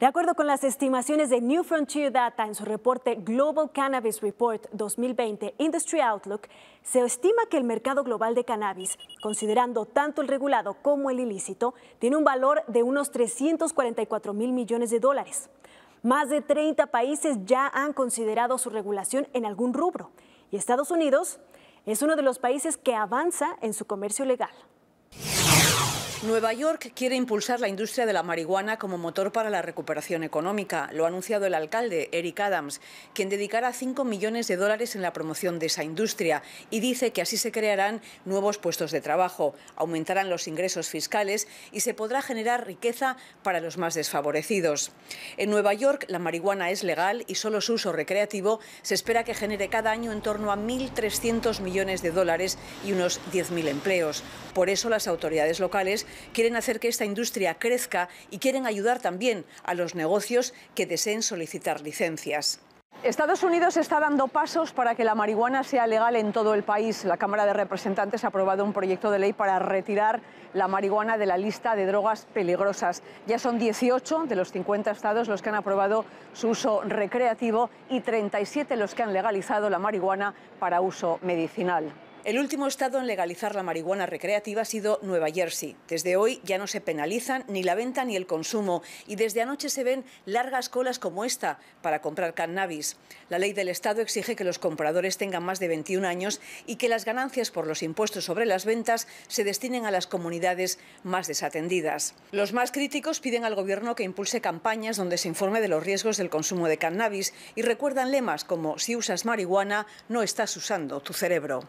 De acuerdo con las estimaciones de New Frontier Data en su reporte Global Cannabis Report 2020 Industry Outlook, se estima que el mercado global de cannabis, considerando tanto el regulado como el ilícito, tiene un valor de unos 344 mil millones de dólares. Más de 30 países ya han considerado su regulación en algún rubro y Estados Unidos es uno de los países que avanza en su comercio legal. Nueva York quiere impulsar la industria de la marihuana como motor para la recuperación económica. Lo ha anunciado el alcalde, Eric Adams, quien dedicará 5 millones de dólares en la promoción de esa industria y dice que así se crearán nuevos puestos de trabajo, aumentarán los ingresos fiscales y se podrá generar riqueza para los más desfavorecidos. En Nueva York, la marihuana es legal y solo su uso recreativo se espera que genere cada año en torno a 1.300 millones de dólares y unos 10.000 empleos. Por eso las autoridades locales quieren hacer que esta industria crezca y quieren ayudar también a los negocios que deseen solicitar licencias. Estados Unidos está dando pasos para que la marihuana sea legal en todo el país. La Cámara de Representantes ha aprobado un proyecto de ley para retirar la marihuana de la lista de drogas peligrosas. Ya son 18 de los 50 estados los que han aprobado su uso recreativo y 37 los que han legalizado la marihuana para uso medicinal. El último estado en legalizar la marihuana recreativa ha sido Nueva Jersey. Desde hoy ya no se penalizan ni la venta ni el consumo y desde anoche se ven largas colas como esta para comprar cannabis. La ley del estado exige que los compradores tengan más de 21 años y que las ganancias por los impuestos sobre las ventas se destinen a las comunidades más desatendidas. Los más críticos piden al gobierno que impulse campañas donde se informe de los riesgos del consumo de cannabis y recuerdan lemas como si usas marihuana no estás usando tu cerebro.